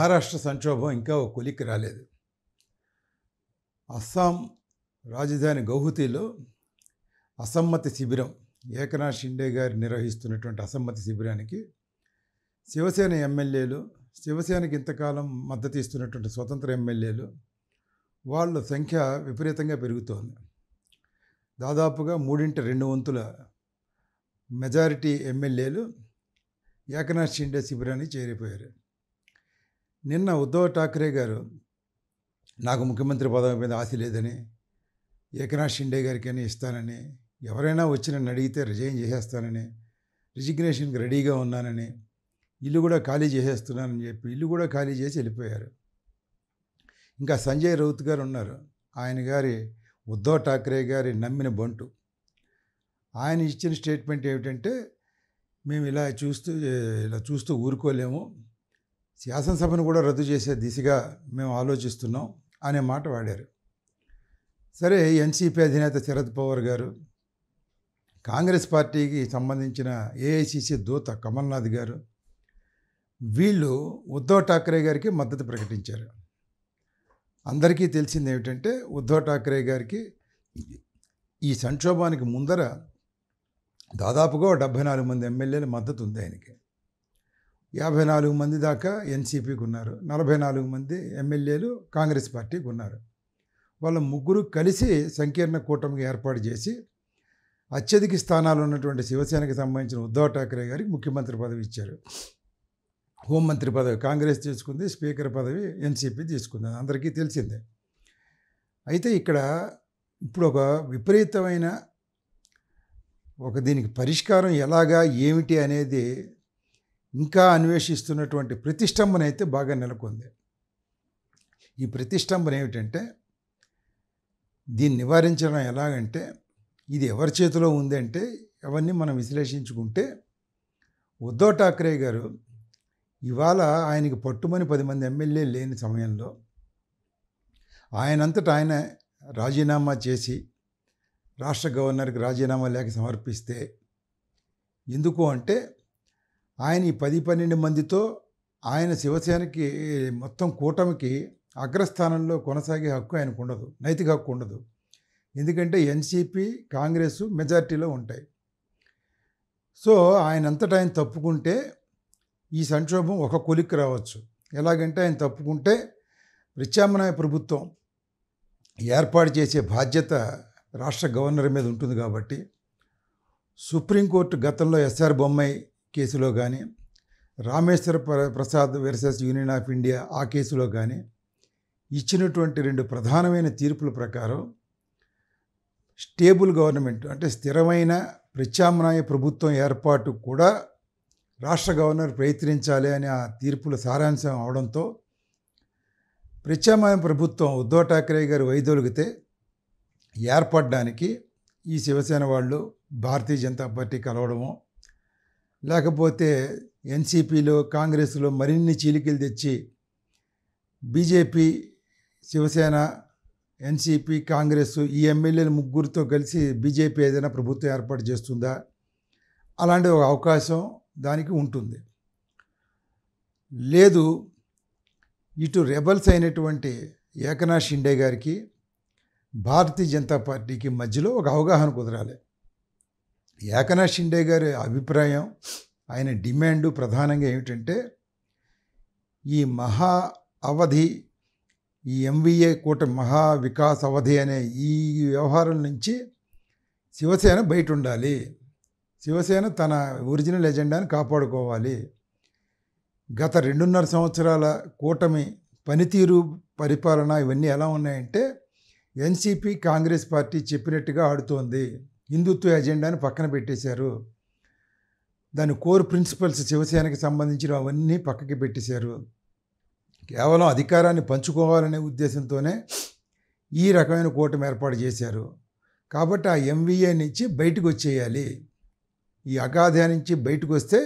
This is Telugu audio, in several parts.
మహారాష్ట్ర సంక్షోభం ఇంకా ఒక కొలిక్కి రాలేదు అస్సాం రాజధాని గౌహతిలో అసమ్మతి శిబిరం ఏకనాథ్ షిండే గారు నిర్వహిస్తున్నటువంటి అసమ్మతి శిబిరానికి శివసేన ఎమ్మెల్యేలు శివసేనకి ఇంతకాలం మద్దతు ఇస్తున్నటువంటి స్వతంత్ర ఎమ్మెల్యేలు వాళ్ళ సంఖ్య విపరీతంగా పెరుగుతోంది దాదాపుగా మూడింట రెండు వంతుల మెజారిటీ ఎమ్మెల్యేలు ఏకనాథ్ షిండే శిబిరానికి చేరిపోయారు నిన్న ఉద్ధవ్ ఠాక్రే గారు నాకు ముఖ్యమంత్రి పదవి మీద ఆశ లేదని ఏకనాథ్ షిండే గారికైనా ఇస్తానని ఎవరైనా వచ్చి నన్ను అడిగితే రిజైన్ చేసేస్తానని రిజిగ్నేషన్కి రెడీగా ఉన్నానని ఇల్లు కూడా ఖాళీ చేసేస్తున్నానని చెప్పి ఇల్లు కూడా ఖాళీ చేసి వెళ్ళిపోయారు ఇంకా సంజయ్ రౌత్ గారు ఉన్నారు ఆయన గారి ఉద్ధవ్ ఠాక్రే గారి నమ్మిన బంటు ఆయన ఇచ్చిన స్టేట్మెంట్ ఏమిటంటే మేము ఇలా చూస్తూ ఇలా చూస్తూ ఊరుకోలేము శాసనసభను కూడా రద్దు చేసే దిశగా మేము ఆలోచిస్తున్నాం అనే మాట వాడారు సరే ఎన్సీపీ అధినేత శరద్ పవార్ గారు కాంగ్రెస్ పార్టీకి సంబంధించిన ఏఐసిసి దూత కమల్నాథ్ గారు వీళ్ళు ఉద్ధవ్ ఠాక్రే గారికి మద్దతు ప్రకటించారు అందరికీ తెలిసింది ఏమిటంటే ఉద్ధవ్ ఠాక్రే గారికి ఈ సంక్షోభానికి ముందర దాదాపుగా డెబ్భై నాలుగు మంది ఎమ్మెల్యేల మద్దతు ఉంది ఆయనకి యాభై నాలుగు మంది దాకా ఎన్సీపీకి ఉన్నారు నలభై నాలుగు మంది ఎమ్మెల్యేలు కాంగ్రెస్ పార్టీకి ఉన్నారు వాళ్ళ ముగ్గురు కలిసి సంకీర్ణ కూటమికి ఏర్పాటు చేసి అత్యధిక స్థానాలు ఉన్నటువంటి శివసేనకి సంబంధించిన ఉద్ధవ్ ఠాకరే గారికి ముఖ్యమంత్రి పదవి ఇచ్చారు హోంమంత్రి పదవి కాంగ్రెస్ తీసుకుంది స్పీకర్ పదవి ఎన్సీపీ తీసుకుంది అందరికీ తెలిసిందే అయితే ఇక్కడ ఇప్పుడు ఒక విపరీతమైన ఒక దీనికి పరిష్కారం ఎలాగా ఏమిటి అనేది ఇంకా అన్వేషిస్తున్నటువంటి ప్రతిష్టంభన అయితే బాగా నెలకొంది ఈ ప్రతిష్టంభన ఏమిటంటే దీన్ని నివారించడం ఎలాగంటే ఇది ఎవరి చేతిలో ఉంది అంటే అవన్నీ మనం విశ్లేషించుకుంటే ఉద్ధవ్ ఠాక్రే గారు ఇవాళ ఆయనకి పట్టుమని పది మంది ఎమ్మెల్యే లేని సమయంలో ఆయనంతటా ఆయన రాజీనామా చేసి రాష్ట్ర గవర్నర్కి రాజీనామా లేఖ సమర్పిస్తే ఎందుకు అంటే ఆయన ఈ పది పన్నెండు మందితో ఆయన శివసేనకి మొత్తం కూటమికి అగ్రస్థానంలో కొనసాగే హక్కు ఆయనకు ఉండదు నైతిక హక్కు ఉండదు ఎందుకంటే ఎన్సీపీ కాంగ్రెస్ మెజార్టీలో ఉంటాయి సో ఆయన అంతటా ఆయన తప్పుకుంటే ఈ సంక్షోభం ఒక కొలిక్కి రావచ్చు ఎలాగంటే ఆయన తప్పుకుంటే ప్రత్యామ్నాయ ప్రభుత్వం ఏర్పాటు చేసే బాధ్యత రాష్ట్ర గవర్నర్ మీద ఉంటుంది కాబట్టి సుప్రీంకోర్టు గతంలో ఎస్ఆర్ బొమ్మాయి కేసులో కానీ Rameshwar Prasad versus union of India ఆ కేసులో కానీ ఇచ్చినటువంటి రెండు ప్రధానమైన తీర్పుల ప్రకారం స్టేబుల్ గవర్నమెంట్ అంటే స్థిరమైన ప్రత్యామ్నాయ ప్రభుత్వం ఏర్పాటు కూడా రాష్ట్ర గవర్నర్ ప్రయత్నించాలి అని ఆ తీర్పుల సారాంశం అవడంతో ప్రత్యామ్నాయ ప్రభుత్వం ఉద్ధవ్ ఠాకరే గారు వైదొలిగితే ఏర్పడడానికి ఈ శివసేన వాళ్ళు భారతీయ జనతా పార్టీ కలవడము లేకపోతే ఎన్సీపీలో కాంగ్రెస్లో మరిన్ని చీలికలు తెచ్చి బీజేపీ శివసేన ఎన్సీపీ కాంగ్రెస్ ఈ ఎమ్మెల్యేలు ముగ్గురితో కలిసి బీజేపీ ఏదైనా ప్రభుత్వం ఏర్పాటు చేస్తుందా అలాంటి ఒక అవకాశం దానికి ఉంటుంది లేదు ఇటు రెబల్స్ అయినటువంటి ఏకనాథ్ షిండే గారికి భారతీయ జనతా పార్టీకి మధ్యలో ఒక అవగాహన కుదరాలి ఏకనాథ్ షిండే గారి అభిప్రాయం ఆయన డిమాండ్ ప్రధానంగా ఏమిటంటే ఈ మహా అవధి ఈ ఎంవీఏ కూట మహా వికాస్ అవధి అనే ఈ వ్యవహారం నుంచి శివసేన బయట ఉండాలి శివసేన తన ఒరిజినల్ ఎజెండాను కాపాడుకోవాలి గత రెండున్నర సంవత్సరాల కూటమి పనితీరు పరిపాలన ఇవన్నీ ఎలా ఉన్నాయంటే ఎన్సీపీ కాంగ్రెస్ పార్టీ చెప్పినట్టుగా ఆడుతోంది హిందుత్వ ఎజెండాని పక్కన పెట్టేశారు దాని కోర్ ప్రిన్సిపల్స్ శివసేనకి సంబంధించిన అవన్నీ పక్కకి పెట్టేశారు కేవలం అధికారాన్ని పంచుకోవాలనే ఉద్దేశంతోనే ఈ రకమైన కూటమి ఏర్పాటు చేశారు కాబట్టి ఆ ఎంవీఏ నుంచి బయటకు వచ్చేయాలి ఈ అగాధ నుంచి బయటకు వస్తే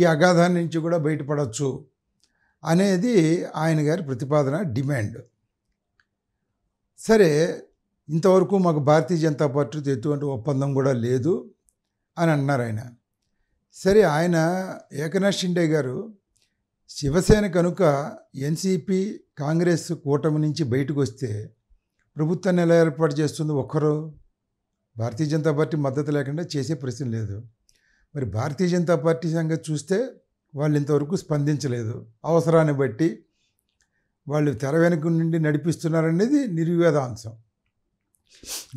ఈ అగాధాన్ని నుంచి కూడా బయటపడవచ్చు అనేది ఆయన గారి ప్రతిపాదన డిమాండ్ సరే ఇంతవరకు మాకు భారతీయ జనతా పార్టీతో ఎటువంటి ఒప్పందం కూడా లేదు అని అన్నారు ఆయన సరే ఆయన ఏకనాథ్ షిండే గారు శివసేన కనుక ఎన్సీపీ కాంగ్రెస్ కూటమి నుంచి బయటకు వస్తే ప్రభుత్వాన్ని ఎలా ఏర్పాటు చేస్తుంది ఒక్కరు భారతీయ జనతా పార్టీ మద్దతు లేకుండా చేసే ప్రశ్న లేదు మరి భారతీయ జనతా పార్టీ సంగతి చూస్తే వాళ్ళు ఇంతవరకు స్పందించలేదు అవసరాన్ని బట్టి వాళ్ళు తెర వెనుక నుండి నడిపిస్తున్నారనేది నిర్వేదాంశం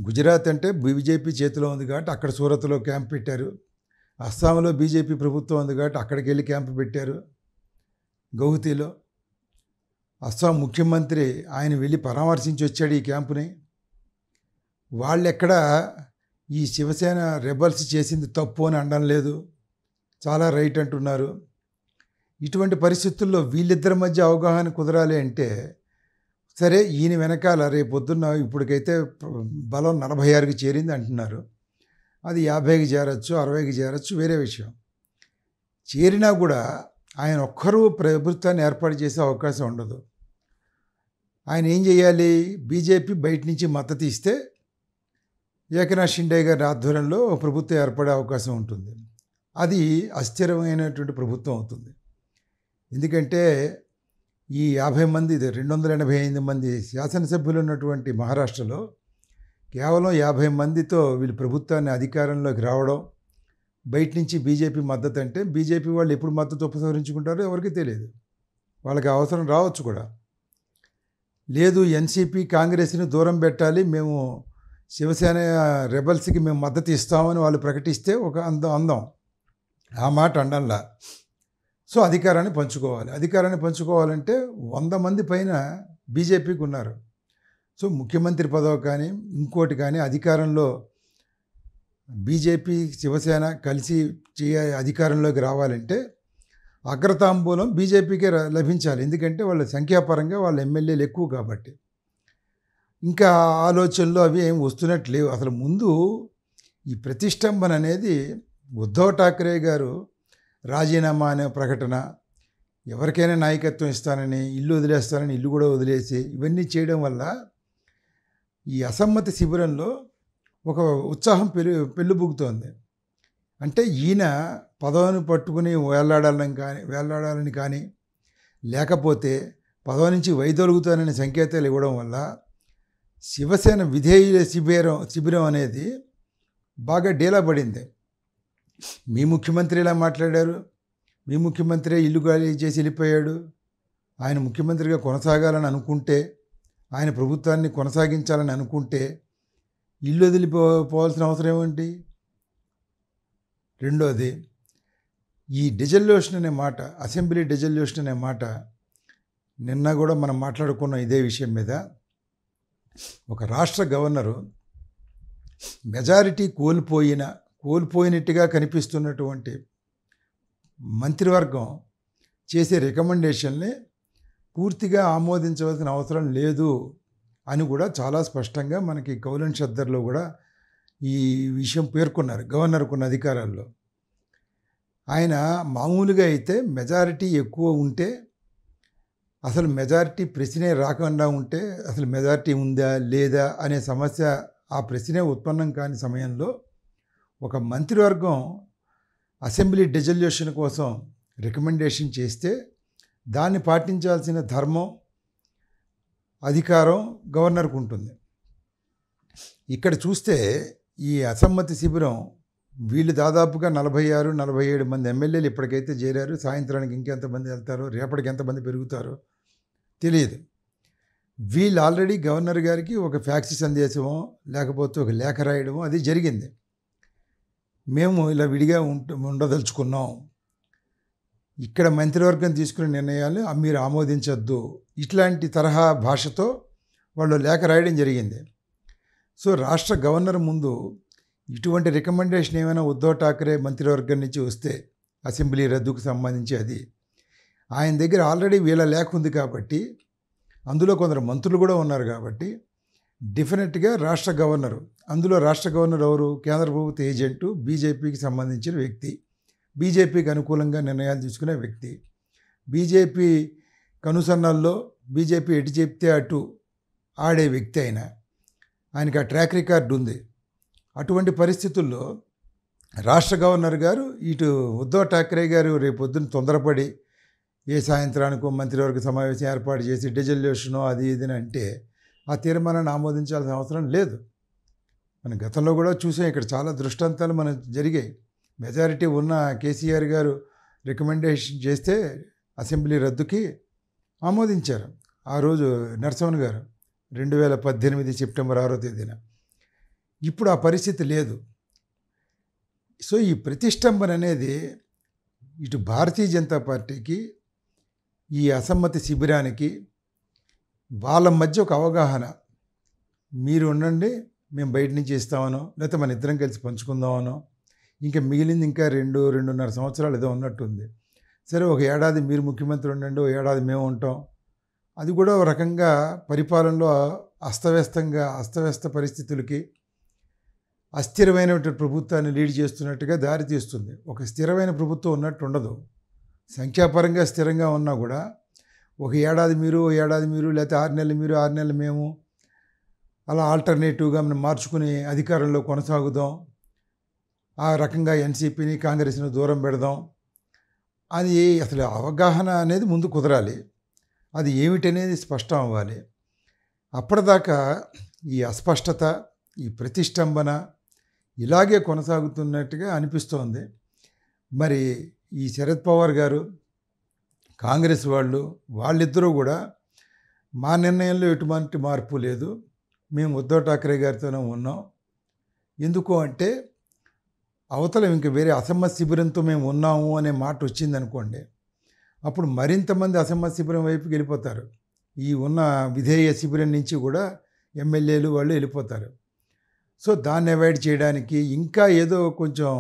గుజరాత్ అంటే బీజేపీ చేతిలో ఉంది కాబట్టి అక్కడ సూరత్లో క్యాంప్ పెట్టారు అస్సాంలో బీజేపీ ప్రభుత్వం ఉంది కాబట్టి అక్కడికి వెళ్ళి క్యాంప్ పెట్టారు గౌహతిలో అస్సాం ముఖ్యమంత్రి ఆయన వెళ్ళి పరామర్శించి వచ్చాడు ఈ క్యాంపుని వాళ్ళెక్కడ ఈ శివసేన రెబల్స్ చేసింది తప్పు అని అనడం లేదు చాలా రైట్ అంటున్నారు ఇటువంటి పరిస్థితుల్లో వీళ్ళిద్దరి మధ్య అవగాహన కుదరాలి అంటే సరే ఈయన వెనకాల రేపు పొద్దున్న ఇప్పటికైతే బలం నలభై ఆరుకి చేరింది అంటున్నారు అది యాభైకి చేరచ్చు అరవైకి చేరచ్చు వేరే విషయం చేరినా కూడా ఆయన ఒక్కరూ ప్రభుత్వాన్ని ఏర్పాటు చేసే అవకాశం ఉండదు ఆయన ఏం చేయాలి బీజేపీ బయట నుంచి మద్దతు ఇస్తే ఏకనాథ్ షిండే గారి ఆధ్వర్యంలో ప్రభుత్వం ఏర్పడే అవకాశం ఉంటుంది అది అస్థిరమైనటువంటి ప్రభుత్వం అవుతుంది ఎందుకంటే ఈ యాభై మంది రెండు వందల ఎనభై ఎనిమిది మంది శాసనసభ్యులు ఉన్నటువంటి మహారాష్ట్రలో కేవలం యాభై మందితో వీళ్ళు ప్రభుత్వాన్ని అధికారంలోకి రావడం బయట నుంచి బీజేపీ మద్దతు అంటే బీజేపీ వాళ్ళు ఎప్పుడు మద్దతు ఉపసంహరించుకుంటారో ఎవరికి తెలియదు వాళ్ళకి అవసరం రావచ్చు కూడా లేదు ఎన్సీపీ కాంగ్రెస్ని దూరం పెట్టాలి మేము శివసేన రెబల్స్కి మేము మద్దతు ఇస్తామని వాళ్ళు ప్రకటిస్తే ఒక అందం అందం ఆ మాట అండంలా సో అధికారాన్ని పంచుకోవాలి అధికారాన్ని పంచుకోవాలంటే వంద మంది పైన బీజేపీకి ఉన్నారు సో ముఖ్యమంత్రి పదవి కానీ ఇంకోటి కానీ అధికారంలో బీజేపీ శివసేన కలిసి చేయ అధికారంలోకి రావాలంటే అగ్రతాంబూలం బీజేపీకే లభించాలి ఎందుకంటే వాళ్ళ సంఖ్యాపరంగా వాళ్ళ ఎమ్మెల్యేలు ఎక్కువ కాబట్టి ఇంకా ఆలోచనలు అవి ఏం వస్తున్నట్లేవు లేవు అసలు ముందు ఈ ప్రతిష్టంభన అనేది ఉద్ధవ్ ఠాక్రే గారు రాజీనామా అనే ప్రకటన ఎవరికైనా నాయకత్వం ఇస్తానని ఇల్లు వదిలేస్తానని ఇల్లు కూడా వదిలేసి ఇవన్నీ చేయడం వల్ల ఈ అసమ్మతి శిబిరంలో ఒక ఉత్సాహం పెరు పెళ్ళుబుగుతోంది అంటే ఈయన పదవిని పట్టుకుని వేలాడాలని కానీ వేలాడాలని కానీ లేకపోతే పదవి నుంచి వైదొలుగుతానని సంకేతాలు ఇవ్వడం వల్ల శివసేన విధేయుల శిబిరం శిబిరం అనేది బాగా డీలా పడింది మీ ముఖ్యమంత్రి ఇలా మాట్లాడారు మీ ముఖ్యమంత్రి ఇల్లు ఖాళీ చేసి వెళ్ళిపోయాడు ఆయన ముఖ్యమంత్రిగా కొనసాగాలని అనుకుంటే ఆయన ప్రభుత్వాన్ని కొనసాగించాలని అనుకుంటే ఇల్లు వదిలిపోవాల్సిన అవసరం ఏమిటి రెండోది ఈ డిజల్యూషన్ అనే మాట అసెంబ్లీ డిజల్యూషన్ అనే మాట నిన్న కూడా మనం మాట్లాడుకున్న ఇదే విషయం మీద ఒక రాష్ట్ర గవర్నరు మెజారిటీ కోల్పోయిన కోల్పోయినట్టుగా కనిపిస్తున్నటువంటి మంత్రివర్గం చేసే రికమెండేషన్ని పూర్తిగా ఆమోదించవలసిన అవసరం లేదు అని కూడా చాలా స్పష్టంగా మనకి గౌలన్ షద్దర్లో కూడా ఈ విషయం పేర్కొన్నారు గవర్నర్ కొన్ని అధికారాల్లో ఆయన మామూలుగా అయితే మెజారిటీ ఎక్కువ ఉంటే అసలు మెజారిటీ ప్రశ్నే రాకుండా ఉంటే అసలు మెజారిటీ ఉందా లేదా అనే సమస్య ఆ ప్రశ్నే ఉత్పన్నం కాని సమయంలో ఒక మంత్రివర్గం అసెంబ్లీ డిజల్యూషన్ కోసం రికమెండేషన్ చేస్తే దాన్ని పాటించాల్సిన ధర్మం అధికారం గవర్నర్కు ఉంటుంది ఇక్కడ చూస్తే ఈ అసమ్మతి శిబిరం వీళ్ళు దాదాపుగా నలభై ఆరు నలభై ఏడు మంది ఎమ్మెల్యేలు ఇప్పటికైతే చేరారు సాయంత్రానికి ఇంకెంతమంది వెళ్తారు రేపటికి ఎంతమంది పెరుగుతారో తెలియదు వీళ్ళు ఆల్రెడీ గవర్నర్ గారికి ఒక ఫ్యాక్సీ సందేశమో లేకపోతే ఒక లేఖ రాయడమో అది జరిగింది మేము ఇలా విడిగా ఉంట ఉండదలుచుకున్నాం ఇక్కడ మంత్రివర్గం తీసుకునే నిర్ణయాలు మీరు ఆమోదించద్దు ఇట్లాంటి తరహా భాషతో వాళ్ళు లేఖ రాయడం జరిగింది సో రాష్ట్ర గవర్నర్ ముందు ఇటువంటి రికమెండేషన్ ఏమైనా ఉద్ధవ్ ఠాకరే మంత్రివర్గం నుంచి వస్తే అసెంబ్లీ రద్దుకు సంబంధించి అది ఆయన దగ్గర ఆల్రెడీ వీళ్ళ లేఖ ఉంది కాబట్టి అందులో కొందరు మంత్రులు కూడా ఉన్నారు కాబట్టి డెఫినెట్గా రాష్ట్ర గవర్నరు అందులో రాష్ట్ర గవర్నర్ ఎవరు కేంద్ర ప్రభుత్వ ఏజెంటు బీజేపీకి సంబంధించిన వ్యక్తి బీజేపీకి అనుకూలంగా నిర్ణయాలు తీసుకునే వ్యక్తి బీజేపీ కనుసన్నల్లో బీజేపీ ఎటు చెప్తే అటు ఆడే వ్యక్తి ఆయన ఆయనకి ఆ ట్రాక్ రికార్డు ఉంది అటువంటి పరిస్థితుల్లో రాష్ట్ర గవర్నర్ గారు ఇటు ఉద్ధవ్ ఠాక్రే గారు రేపొద్దున తొందరపడి ఏ సాయంత్రానికో మంత్రివర్గ సమావేశం ఏర్పాటు చేసి డిజల్యూషను అది ఇది అంటే ఆ తీర్మానాన్ని ఆమోదించాల్సిన అవసరం లేదు మన గతంలో కూడా చూసాం ఇక్కడ చాలా దృష్టాంతాలు మనం జరిగాయి మెజారిటీ ఉన్న కేసీఆర్ గారు రికమెండేషన్ చేస్తే అసెంబ్లీ రద్దుకి ఆమోదించారు ఆ రోజు నరసింహన్ గారు రెండు వేల పద్దెనిమిది సెప్టెంబర్ ఆరో తేదీన ఇప్పుడు ఆ పరిస్థితి లేదు సో ఈ ప్రతిష్టంభన అనేది ఇటు భారతీయ జనతా పార్టీకి ఈ అసమ్మతి శిబిరానికి వాళ్ళ మధ్య ఒక అవగాహన మీరు ఉండండి మేము బయట నుంచి ఇస్తామనో లేకపోతే మన ఇద్దరం కలిసి పంచుకుందామనో ఇంకా మిగిలింది ఇంకా రెండు రెండున్నర సంవత్సరాలు ఏదో ఉన్నట్టుంది సరే ఒక ఏడాది మీరు ముఖ్యమంత్రి ఉండండి ఒక ఏడాది మేము ఉంటాం అది కూడా ఒక రకంగా పరిపాలనలో అస్తవ్యస్తంగా అస్తవ్యస్త పరిస్థితులకి అస్థిరమైన ప్రభుత్వాన్ని లీడ్ చేస్తున్నట్టుగా దారితీస్తుంది ఒక స్థిరమైన ప్రభుత్వం ఉన్నట్టు ఉండదు సంఖ్యాపరంగా స్థిరంగా ఉన్నా కూడా ఒక ఏడాది మీరు ఓ ఏడాది మీరు లేకపోతే ఆరు నెలలు మీరు ఆరు నెలలు మేము అలా ఆల్టర్నేటివ్గా మనం మార్చుకుని అధికారంలో కొనసాగుదాం ఆ రకంగా ఎన్సీపీని కాంగ్రెస్ని దూరం పెడదాం అది అసలు అవగాహన అనేది ముందు కుదరాలి అది ఏమిటనేది స్పష్టం అవ్వాలి అప్పటిదాకా ఈ అస్పష్టత ఈ ప్రతిష్టంభన ఇలాగే కొనసాగుతున్నట్టుగా అనిపిస్తోంది మరి ఈ శరద్ పవార్ గారు కాంగ్రెస్ వాళ్ళు వాళ్ళిద్దరూ కూడా మా నిర్ణయంలో ఎటువంటి మార్పు లేదు మేము ఉద్ధవ్ ఠాక్రే గారితోనే ఉన్నాం ఎందుకు అంటే అవతల ఇంక వేరే అసమ్మ శిబిరంతో మేము ఉన్నాము అనే మాట వచ్చిందనుకోండి అప్పుడు మరింతమంది అసమ్మ శిబిరం వైపుకి వెళ్ళిపోతారు ఈ ఉన్న విధేయ శిబిరం నుంచి కూడా ఎమ్మెల్యేలు వాళ్ళు వెళ్ళిపోతారు సో దాన్ని అవాయిడ్ చేయడానికి ఇంకా ఏదో కొంచెం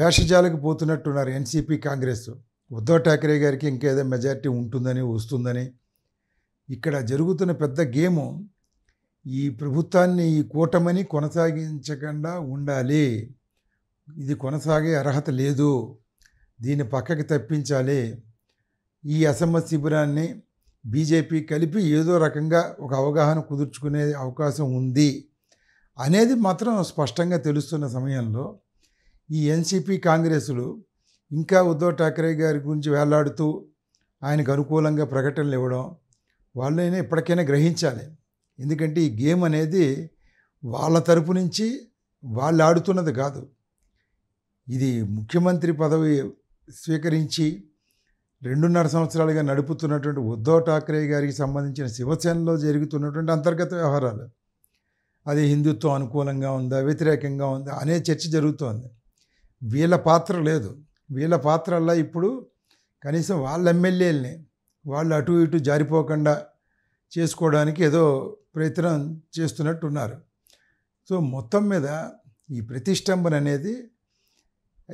భేషజాలకు పోతున్నట్టున్నారు ఎన్సీపీ కాంగ్రెస్ ఉద్ధవ్ ఠాకరే గారికి ఇంకేదో మెజారిటీ ఉంటుందని వస్తుందని ఇక్కడ జరుగుతున్న పెద్ద గేము ఈ ప్రభుత్వాన్ని ఈ కూటమని కొనసాగించకుండా ఉండాలి ఇది కొనసాగే అర్హత లేదు దీన్ని పక్కకి తప్పించాలి ఈ అసమ్మ శిబిరాన్ని బీజేపీ కలిపి ఏదో రకంగా ఒక అవగాహన కుదుర్చుకునే అవకాశం ఉంది అనేది మాత్రం స్పష్టంగా తెలుస్తున్న సమయంలో ఈ ఎన్సీపీ కాంగ్రెసులు ఇంకా ఉద్ధవ్ ఠాకరే గారి గురించి వేలాడుతూ ఆయనకు అనుకూలంగా ప్రకటనలు ఇవ్వడం వాళ్ళైనా ఎప్పటికైనా గ్రహించాలి ఎందుకంటే ఈ గేమ్ అనేది వాళ్ళ తరపు నుంచి వాళ్ళు ఆడుతున్నది కాదు ఇది ముఖ్యమంత్రి పదవి స్వీకరించి రెండున్నర సంవత్సరాలుగా నడుపుతున్నటువంటి ఉద్ధవ్ ఠాక్రే గారికి సంబంధించిన శివసేనలో జరుగుతున్నటువంటి అంతర్గత వ్యవహారాలు అది హిందుత్వం అనుకూలంగా ఉందా వ్యతిరేకంగా ఉందా అనే చర్చ జరుగుతోంది వీళ్ళ పాత్ర లేదు వీళ్ళ పాత్రల్లో ఇప్పుడు కనీసం వాళ్ళ ఎమ్మెల్యేలని వాళ్ళు అటు ఇటు జారిపోకుండా చేసుకోవడానికి ఏదో ప్రయత్నం చేస్తున్నట్టున్నారు సో మొత్తం మీద ఈ ప్రతిష్టంభన అనేది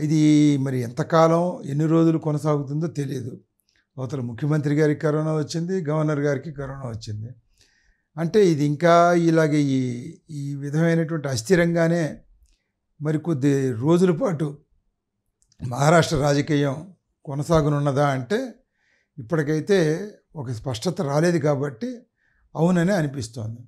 ఇది మరి ఎంతకాలం ఎన్ని రోజులు కొనసాగుతుందో తెలియదు అవతల ముఖ్యమంత్రి గారికి కరోనా వచ్చింది గవర్నర్ గారికి కరోనా వచ్చింది అంటే ఇది ఇంకా ఇలాగే ఈ ఈ విధమైనటువంటి అస్థిరంగానే మరి కొద్ది రోజుల పాటు మహారాష్ట్ర రాజకీయం కొనసాగనున్నదా అంటే ఇప్పటికైతే ఒక స్పష్టత రాలేదు కాబట్టి అవుననే అనిపిస్తోంది